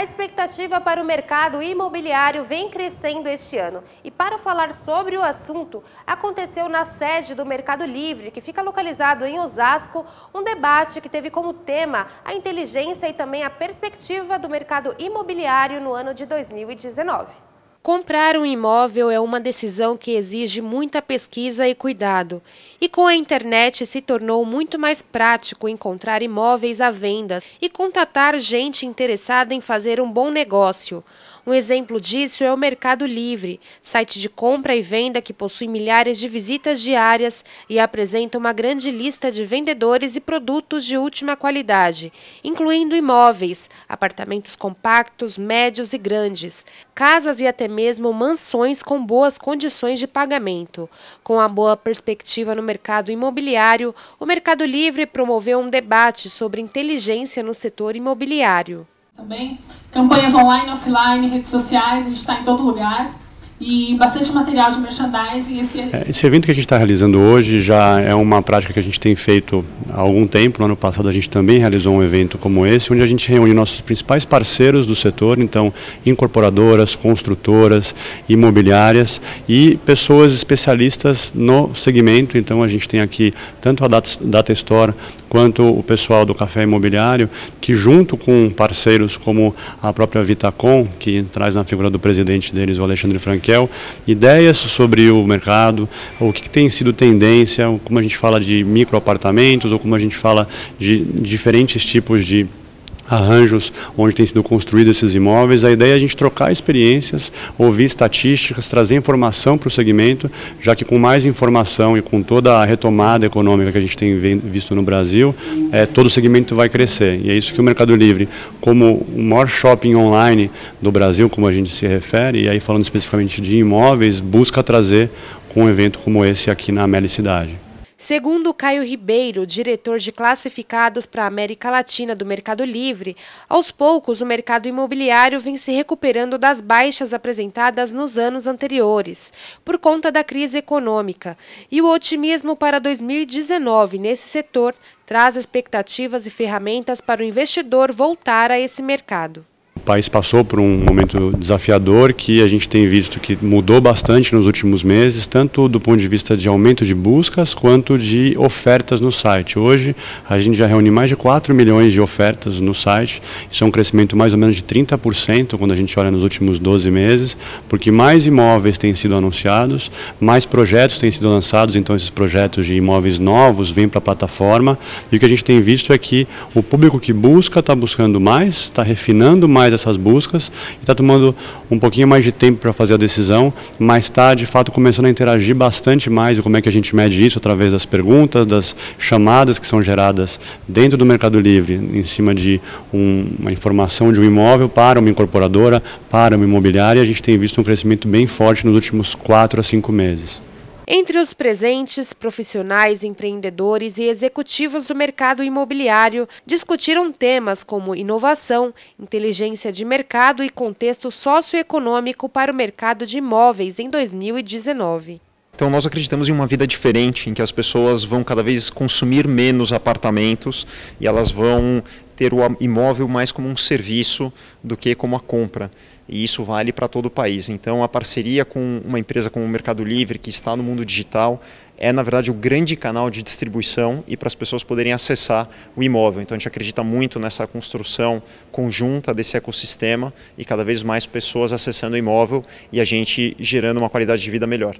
A expectativa para o mercado imobiliário vem crescendo este ano. E para falar sobre o assunto, aconteceu na sede do Mercado Livre, que fica localizado em Osasco, um debate que teve como tema a inteligência e também a perspectiva do mercado imobiliário no ano de 2019. Comprar um imóvel é uma decisão que exige muita pesquisa e cuidado, e com a internet se tornou muito mais prático encontrar imóveis à venda e contatar gente interessada em fazer um bom negócio. Um exemplo disso é o Mercado Livre, site de compra e venda que possui milhares de visitas diárias e apresenta uma grande lista de vendedores e produtos de última qualidade, incluindo imóveis, apartamentos compactos, médios e grandes, casas e até mesmo mansões com boas condições de pagamento. Com a boa perspectiva no mercado imobiliário, o Mercado Livre promoveu um debate sobre inteligência no setor imobiliário também. Campanhas online, offline, redes sociais, a gente está em todo lugar e bastante material de merchandising. Esse... É- é, esse evento que a gente está realizando hoje já é uma prática que a gente tem feito há algum tempo. No ano passado a gente também realizou um evento como esse, onde a gente reúne nossos principais parceiros do setor, então incorporadoras, construtoras, imobiliárias e pessoas especialistas no segmento. Então a gente tem aqui tanto a Data Store quanto o pessoal do Café Imobiliário, que junto com parceiros como a própria Vitacom, que traz na figura do presidente deles, o Alexandre Franquinho, Raquel ideias sobre o mercado, o que, que tem sido tendência, como a gente fala de microapartamentos ou como a gente fala de diferentes tipos de arranjos onde têm sido construídos esses imóveis. A ideia é a gente trocar experiências, ouvir estatísticas, trazer informação para o segmento, já que com mais informação e com toda a retomada econômica que a gente tem visto no Brasil, é, todo o segmento vai crescer. E é isso que o Mercado Livre, como o maior shopping online do Brasil, como a gente se refere, e aí falando especificamente de imóveis, busca trazer com um evento como esse aqui na Melicidade. Segundo Caio Ribeiro, diretor de classificados para a América Latina do Mercado Livre, aos poucos o mercado imobiliário vem se recuperando das baixas apresentadas nos anos anteriores, por conta da crise econômica, e o otimismo para 2019 nesse setor traz expectativas e ferramentas para o investidor voltar a esse mercado. O país passou por um momento desafiador que a gente tem visto que mudou bastante nos últimos meses, tanto do ponto de vista de aumento de buscas quanto de ofertas no site. Hoje a gente já reúne mais de 4 milhões de ofertas no site, isso é um crescimento mais ou menos de 30% quando a gente olha nos últimos 12 meses, porque mais imóveis têm sido anunciados, mais projetos têm sido lançados, então esses projetos de imóveis novos vêm para a plataforma e o que a gente tem visto é que o público que busca está buscando mais, está refinando mais essas buscas e está tomando um pouquinho mais de tempo para fazer a decisão, mas está de fato começando a interagir bastante mais e como é que a gente mede isso através das perguntas, das chamadas que são geradas dentro do Mercado Livre, em cima de um, uma informação de um imóvel para uma incorporadora, para uma imobiliária, a gente tem visto um crescimento bem forte nos últimos quatro a cinco meses. Entre os presentes, profissionais, empreendedores e executivos do mercado imobiliário discutiram temas como inovação, inteligência de mercado e contexto socioeconômico para o mercado de imóveis em 2019. Então nós acreditamos em uma vida diferente, em que as pessoas vão cada vez consumir menos apartamentos e elas vão ter o imóvel mais como um serviço do que como a compra. E isso vale para todo o país. Então, a parceria com uma empresa como o Mercado Livre, que está no mundo digital, é, na verdade, o grande canal de distribuição e para as pessoas poderem acessar o imóvel. Então, a gente acredita muito nessa construção conjunta desse ecossistema e cada vez mais pessoas acessando o imóvel e a gente gerando uma qualidade de vida melhor.